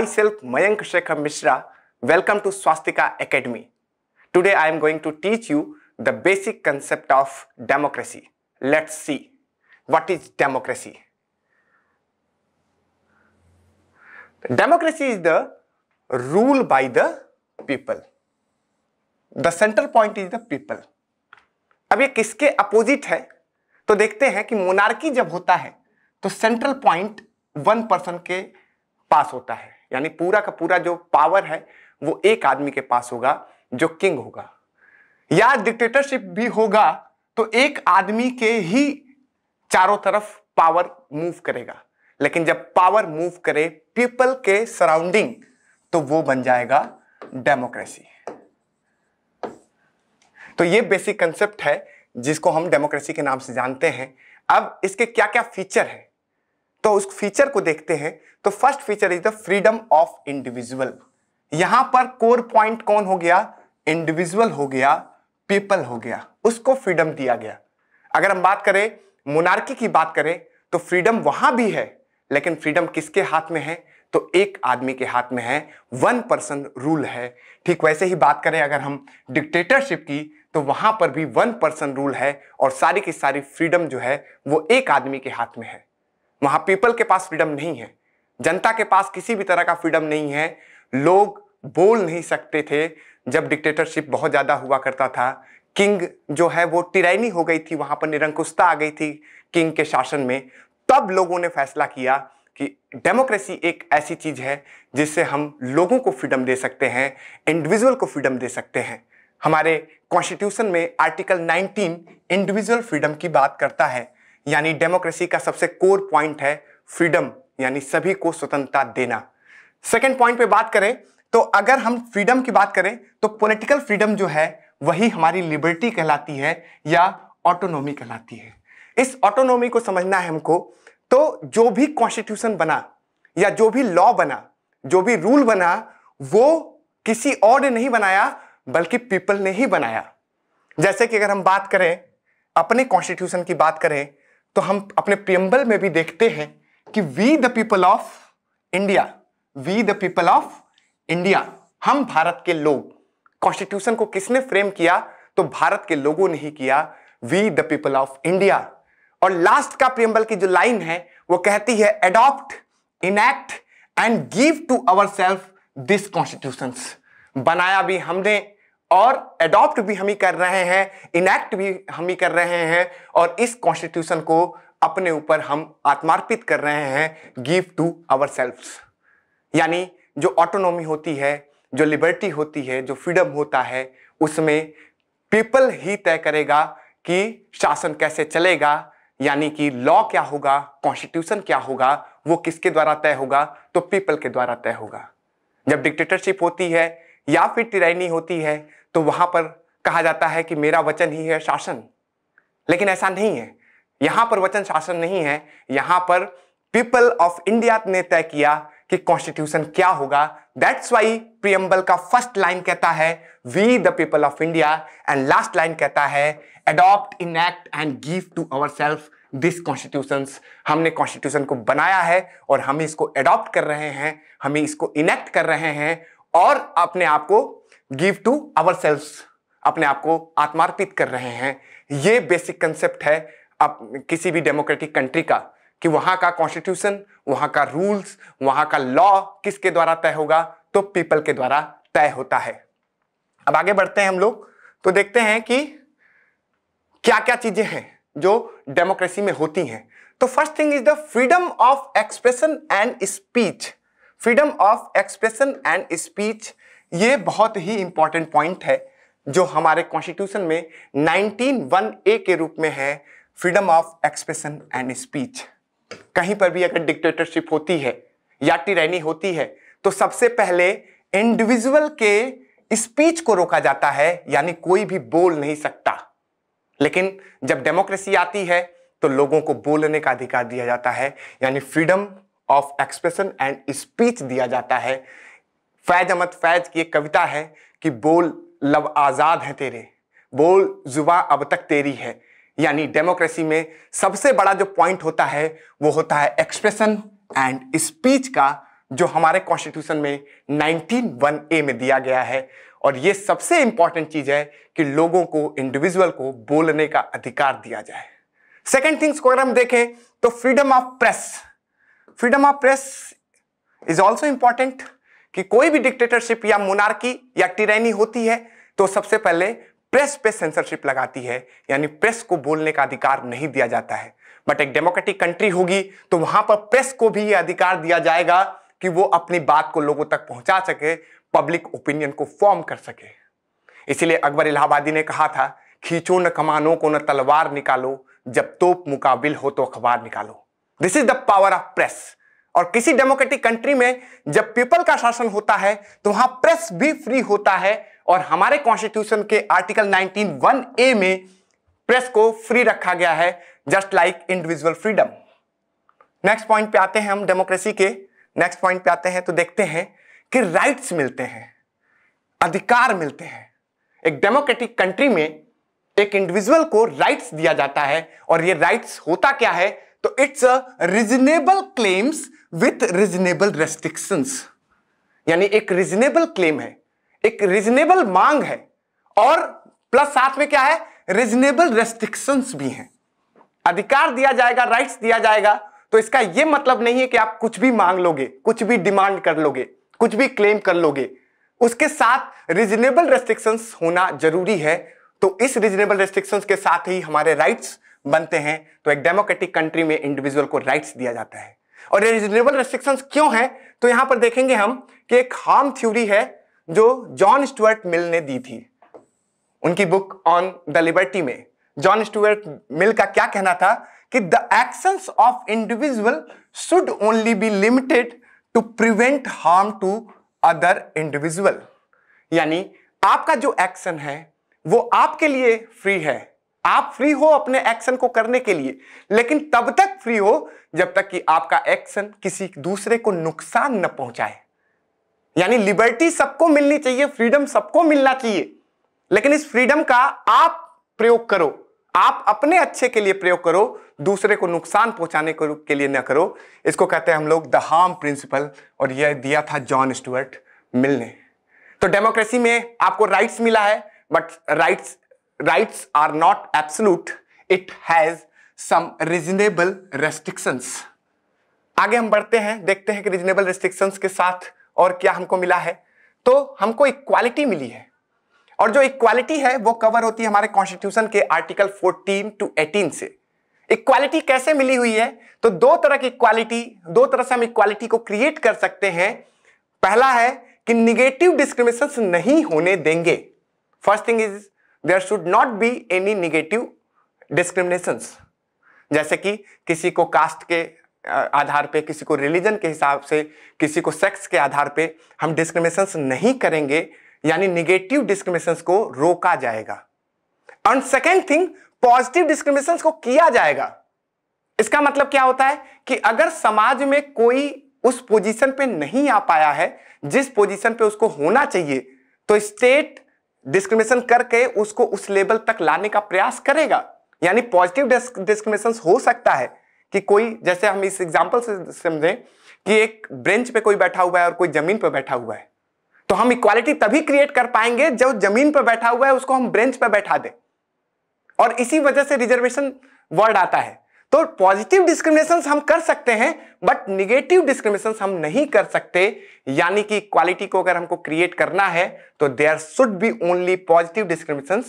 I self Mayank Shekhar Mishra. Welcome to Swastika Academy. Today I am going to teach you the basic concept of democracy. Let's see. What is democracy? Democracy is the rule by the people. The central point is the people. अब ये किसके opposite है तो देखते हैं कि monarchy जब होता है तो सेंट्रल पॉइंट वन पर्सन के पास होता है यानी पूरा का पूरा जो पावर है वो एक आदमी के पास होगा जो किंग होगा या डिक्टेटरशिप भी होगा तो एक आदमी के ही चारों तरफ पावर मूव करेगा लेकिन जब पावर मूव करे पीपल के सराउंडिंग तो वो बन जाएगा डेमोक्रेसी तो ये बेसिक कंसेप्ट है जिसको हम डेमोक्रेसी के नाम से जानते हैं अब इसके क्या क्या फीचर है तो उस फीचर को देखते हैं तो first feature is the freedom of individual यहां पर कोर पॉइंट कौन हो गया इंडिविजुअल हो गया पीपल हो गया उसको फ्रीडम दिया गया अगर हम बात करें मोनार्की की बात करें तो फ्रीडम वहां भी है लेकिन फ्रीडम किसके हाथ में है तो एक आदमी के हाथ में है वन पर्सन रूल है ठीक वैसे ही बात करें अगर हम डिक्टेटरशिप की तो वहां पर भी वन पर्सन रूल है और सारी की सारी फ्रीडम जो है वो एक आदमी के हाथ में है वहां पीपल के पास फ्रीडम नहीं है जनता के पास किसी भी तरह का फ्रीडम नहीं है लोग बोल नहीं सकते थे जब डिक्टेटरशिप बहुत ज़्यादा हुआ करता था किंग जो है वो टिराइनी हो गई थी वहाँ पर निरंकुशता आ गई थी किंग के शासन में तब लोगों ने फैसला किया कि डेमोक्रेसी एक ऐसी चीज़ है जिससे हम लोगों को फ्रीडम दे सकते हैं इंडिविजुअल को फ्रीडम दे सकते हैं हमारे कॉन्स्टिट्यूशन में आर्टिकल 19 इंडिविजुअल फ्रीडम की बात करता है यानी डेमोक्रेसी का सबसे कोर पॉइंट है फ्रीडम यानी सभी को स्वतंत्रता देना सेकेंड पॉइंट पे बात करें तो अगर हम फ्रीडम की बात करें तो पॉलिटिकल फ्रीडम जो है वही हमारी लिबर्टी कहलाती है या ऑटोनॉमी कहलाती है इस ऑटोनॉमी को समझना है हमको तो जो भी कॉन्स्टिट्यूशन बना या जो भी लॉ बना जो भी रूल बना वो किसी और ने नहीं बनाया बल्कि पीपल ने ही बनाया जैसे कि अगर हम बात करें अपने कॉन्स्टिट्यूशन की बात करें तो हम अपने प्रियम्बल में भी देखते हैं कि we the people of India we the people of India हम भारत के लोग कॉन्स्टिट्यूशन को किसने फ्रेम किया तो भारत के लोगों ने ही किया we the people of India और लास्ट का प्रियम्बल की जो लाइन है वो कहती है adopt enact and give to our self this constitution बनाया भी हमने और एडॉप्ट भी हम ही कर रहे हैं इनएक्ट भी हम ही कर रहे हैं और इस कॉन्स्टिट्यूशन को अपने ऊपर हम आत्मार्पित कर रहे हैं गिव टू आवर यानी जो ऑटोनॉमी होती है जो लिबर्टी होती है जो फ्रीडम होता है उसमें पीपल ही तय करेगा कि शासन कैसे चलेगा यानी कि लॉ क्या होगा कॉन्स्टिट्यूशन क्या होगा वो किसके द्वारा तय होगा तो पीपल के द्वारा तय होगा जब डिक्टेटरशिप होती है या फिर टिराइनी होती है तो वहां पर कहा जाता है कि मेरा वचन ही है शासन लेकिन ऐसा नहीं है यहां पर वचन शासन नहीं है यहां पर पीपल ऑफ इंडिया ने तय किया कि कॉन्स्टिट्यूशन क्या होगा दैट्स वाई प्रियम्बल का फर्स्ट लाइन कहता है we the people of India and last line कहता है adopt enact and give to our self this constitution हमने कॉन्स्टिट्यूशन को बनाया है और हम इसको एडॉप्ट कर रहे हैं हमें इसको इनेक्ट कर रहे हैं और अपने आप को गिव टू अवर सेल्फ अपने आप को आत्मार्पित कर रहे हैं ये बेसिक कंसेप्ट है आप किसी भी डेमोक्रेटिक कंट्री का कि वहां का कॉन्स्टिट्यूशन वहां का रूल्स वहां का लॉ किसके द्वारा तय होगा तो पीपल के द्वारा तय होता है अब आगे बढ़ते हैं हम लोग तो देखते हैं कि क्या क्या चीज़ें हैं जो डेमोक्रेसी में होती हैं तो first thing is the freedom of expression and speech freedom of expression and speech ये बहुत ही इंपॉर्टेंट पॉइंट है जो हमारे कॉन्स्टिट्यूशन में वन ए के रूप में है freedom of expression and speech कहीं पर भी अगर डिक्टेटरशिप होती है या टिरैनी होती है तो सबसे पहले इंडिविजुअल के स्पीच को रोका जाता है यानी कोई भी बोल नहीं सकता लेकिन जब डेमोक्रेसी आती है तो लोगों को बोलने का अधिकार दिया जाता है यानी freedom of expression and speech दिया जाता है फैज अहमद फैज की एक कविता है कि बोल लव आज़ाद है तेरे बोल जुबा अब तक तेरी है यानी डेमोक्रेसी में सबसे बड़ा जो पॉइंट होता है वो होता है एक्सप्रेशन एंड स्पीच का जो हमारे कॉन्स्टिट्यूशन में वन ए में दिया गया है और ये सबसे इंपॉर्टेंट चीज है कि लोगों को इंडिविजुअल को बोलने का अधिकार दिया जाए सेकेंड थिंग्स को अगर हम देखें तो freedom of press freedom of press is also important कि कोई भी डिक्टेटरशिप या मोनार्की या टिरानी होती है तो सबसे पहले प्रेस पे सेंसरशिप लगाती है यानी प्रेस को बोलने का अधिकार नहीं दिया जाता है बट एक डेमोक्रेटिक कंट्री होगी तो वहां पर प्रेस को भी यह अधिकार दिया जाएगा कि वो अपनी बात को लोगों तक पहुंचा सके पब्लिक ओपिनियन को फॉर्म कर सके इसीलिए अकबर इलाहाबादी ने कहा था खींचो न कमानों को न तलवार निकालो जब तोप मुकाबिल हो तो अखबार निकालो this is the power of press और किसी डेमोक्रेटिक कंट्री में जब पीपल का शासन होता है तो वहां प्रेस भी फ्री होता है और हमारे कॉन्स्टिट्यूशन के आर्टिकल नाइनटीन वन ए में प्रेस को फ्री रखा गया है just like individual freedom next point पे आते हैं हम डेमोक्रेसी के नेक्स्ट पॉइंट पे आते हैं तो देखते हैं कि राइट्स मिलते हैं अधिकार मिलते हैं एक डेमोक्रेटिक कंट्री में एक इंडिविजुअल को राइट्स दिया जाता है और ये राइट्स होता क्या है तो it's a reasonable claims with reasonable restrictions यानी एक रीजनेबल क्लेम है एक रीजनेबल मांग है और प्लस साथ में क्या है रीजनेबल रेस्ट्रिक्शंस भी हैं अधिकार दिया जाएगा राइट्स दिया जाएगा तो इसका यह मतलब नहीं है कि आप कुछ भी मांग लोगे कुछ भी डिमांड कर लोगे कुछ भी क्लेम कर लोगे उसके साथ रीजनेबल रेस्ट्रिक्शंस होना जरूरी है तो इस रीजनेबल रेस्ट्रिक्शंस के साथ ही हमारे राइट्स बनते हैं तो एक डेमोक्रेटिक कंट्री में इंडिविजुअल को राइट्स दिया जाता है और रीजनेबल रेस्ट्रिक्शंस क्यों है तो यहां पर देखेंगे हम कि एक हार्म थ्योरी है जो जॉन स्टुअर्ट मिल ने दी थी उनकी बुक ऑन द लिबर्टी में जॉन स्टुअर्ट मिल का क्या कहना था कि the action of individual should only be limited to prevent harm to other individual यानी आपका जो एक्शन है वो आपके लिए फ्री है आप फ्री हो अपने एक्शन को करने के लिए लेकिन तब तक फ्री हो जब तक कि आपका एक्शन किसी दूसरे को नुकसान न पहुंचाए यानी लिबर्टी सबको मिलनी चाहिए फ्रीडम सबको मिलना चाहिए लेकिन इस फ्रीडम का आप प्रयोग करो आप अपने अच्छे के लिए प्रयोग करो दूसरे को नुकसान पहुंचाने के लिए ना करो इसको कहते हैं हम लोग द हार्म प्रिंसिपल और यह दिया था जॉन स्टुअर्ट मिल ने तो डेमोक्रेसी में आपको राइट्स मिला है but rights rights are not absolute it has some reasonable restrictions आगे हम बढ़ते हैं देखते हैं कि रीजनेबल रेस्ट्रिक्शंस के साथ और क्या हमको मिला है तो हमको इक्वालिटी मिली है और जो इक्वालिटी है वो कवर होती है हमारे कॉन्स्टिट्यूशन के आर्टिकल 14 टू 18 से इक्वालिटी कैसे मिली हुई है तो दो तरह की इक्वालिटी दो तरह से हम इक्वालिटी को क्रिएट कर सकते हैं पहला है कि निगेटिव डिस्क्रिमिनेशन नहीं होने देंगे first thing is there should not be any negative discrimination जैसे कि किसी को कास्ट के आधार पे किसी को रिलीजन के हिसाब से किसी को सेक्स के आधार पे हम डिस्क्रिमिनेशन नहीं करेंगे यानी निगेटिव डिस्क्रिमिनेशन को रोका जाएगा and second thing positive discrimination को किया जाएगा इसका मतलब क्या होता है कि अगर समाज में कोई उस पोजीशन पे नहीं आ पाया है जिस पोजीशन पे उसको होना चाहिए तो स्टेट डिस्क्रिमिनेशन करके उसको उस लेवल तक लाने का प्रयास करेगा यानी पॉजिटिव डिस्क्रिमिनेशन हो सकता है कि कोई जैसे हम इस एग्जाम्पल से समझें कि एक ब्रेंच पे कोई बैठा हुआ है और कोई जमीन पर बैठा हुआ है तो हम इक्वालिटी तभी क्रिएट कर पाएंगे जब जमीन पर बैठा हुआ है उसको हम ब्रेंच पर बैठा दें और इसी वजह से रिजर्वेशन वर्ड आता है तो पॉजिटिव डिस्क्रिमिनेशन हम कर सकते हैं बट निगेटिव डिस्क्रिमिनेशन हम नहीं कर सकते यानी कि इक्वालिटी को अगर हमको क्रिएट करना है तो there should be only positive discrimination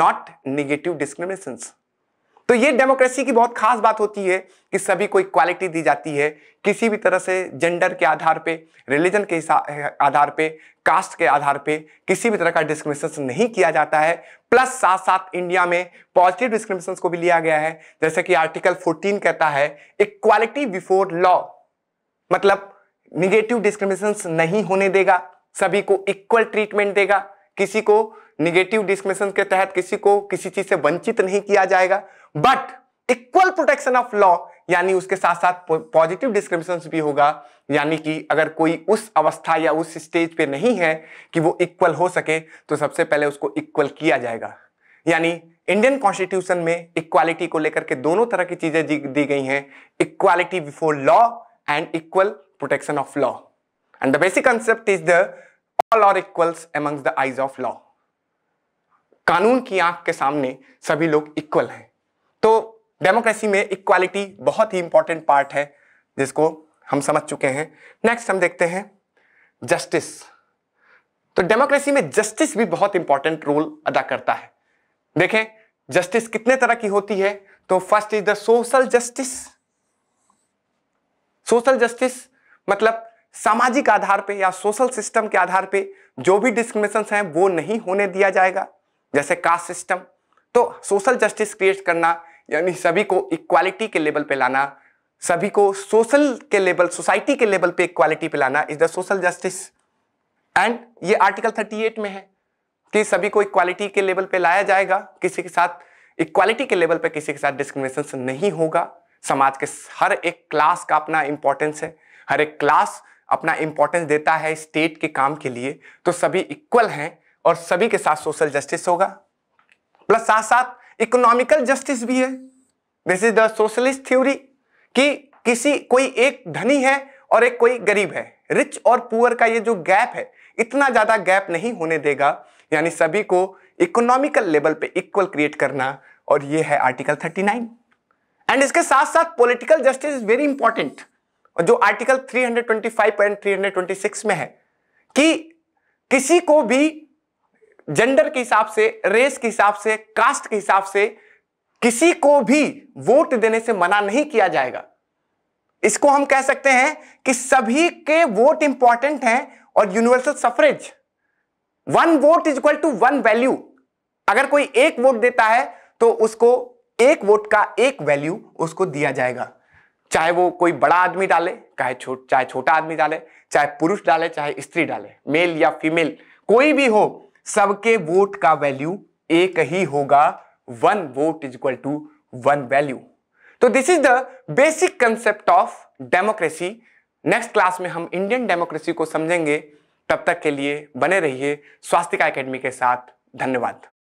not negative discrimination तो ये डेमोक्रेसी की बहुत खास बात होती है कि सभी को इक्वालिटी दी जाती है किसी भी तरह से जेंडर के आधार पे रिलीजन के आधार पे कास्ट के आधार पे किसी भी तरह का डिस्क्रिमिनेशन नहीं किया जाता है प्लस साथ साथ इंडिया में पॉजिटिव डिस्क्रिमिनेशन को भी लिया गया है जैसे कि आर्टिकल 14 कहता है इक्वालिटी बिफोर लॉ मतलब निगेटिव डिस्क्रिमिनेशन नहीं होने देगा सभी को इक्वल ट्रीटमेंट देगा किसी को निगेटिव डिस्क्रिमिनेशन के तहत किसी को किसी चीज़ से वंचित नहीं किया जाएगा but equal protection of law यानी उसके साथ साथ पॉजिटिव डिस्क्रिमिनेशन भी होगा यानी कि अगर कोई उस अवस्था या उस स्टेज पे नहीं है कि वो इक्वल हो सके तो सबसे पहले उसको इक्वल किया जाएगा यानी इंडियन कॉन्स्टिट्यूशन में इक्वालिटी को लेकर के दोनों तरह की चीजें दी गई हैं equality before law and equal protection of law and the basic concept is the all are equals amongst the eyes of law कानून की आंख के सामने सभी लोग इक्वल हैं तो डेमोक्रेसी में इक्वालिटी बहुत ही इंपॉर्टेंट पार्ट है जिसको हम समझ चुके हैं नेक्स्ट हम देखते हैं जस्टिस तो डेमोक्रेसी में जस्टिस भी बहुत इंपॉर्टेंट रोल अदा करता है देखें जस्टिस कितने तरह की होती है तो first is the social justice social justice मतलब सामाजिक आधार पे या सोशल सिस्टम के आधार पे जो भी डिस्क्रिमिनेशन है वो नहीं होने दिया जाएगा जैसे कास्ट सिस्टम तो सोशल जस्टिस क्रिएट करना यानी सभी को इक्वालिटी के लेवल पे लाना सभी को सोशल के लेवल सोसाइटी के लेवल पे इक्वालिटी पे लाना is the social justice and ये आर्टिकल 38 में है कि सभी को इक्वालिटी के लेवल पे लाया जाएगा किसी के साथ इक्वालिटी के लेवल पे किसी के साथ डिस्क्रिमिनेशन नहीं होगा समाज के हर एक क्लास का अपना इम्पोर्टेंस है हर एक क्लास अपना इम्पोर्टेंस देता है स्टेट के काम के लिए तो सभी इक्वल हैं और सभी के साथ सोशल जस्टिस होगा प्लस साथ साथ इकोनॉमिकल जस्टिस भी है this is the socialist theory कि किसी कोई एक धनी है और एक कोई गरीब है रिच और पुअर का ये जो गैप है इतना ज़्यादा गैप नहीं होने देगा यानी सभी को इकोनॉमिकल लेवल पे इक्वल क्रिएट करना और ये है आर्टिकल 39 एंड इसके साथ साथ political justice is very important और जो आर्टिकल 325 हंड्रेड ट्वेंटी में है कि किसी को भी जेंडर के हिसाब से रेस के हिसाब से कास्ट के हिसाब से किसी को भी वोट देने से मना नहीं किया जाएगा इसको हम कह सकते हैं कि सभी के वोट इंपॉर्टेंट हैं और universal suffrage one vote is equal to one value अगर कोई एक वोट देता है तो उसको एक वोट का एक वैल्यू उसको दिया जाएगा चाहे वो कोई बड़ा आदमी डाले चाहे छोट चाहे छोटा आदमी डाले चाहे पुरुष डाले चाहे स्त्री डाले मेल या फीमेल कोई भी हो सबके वोट का वैल्यू एक ही होगा one vote is equal to one value तो this is the basic concept of democracy next class में हम इंडियन डेमोक्रेसी को समझेंगे तब तक के लिए बने रहिए का एकेडमी के साथ धन्यवाद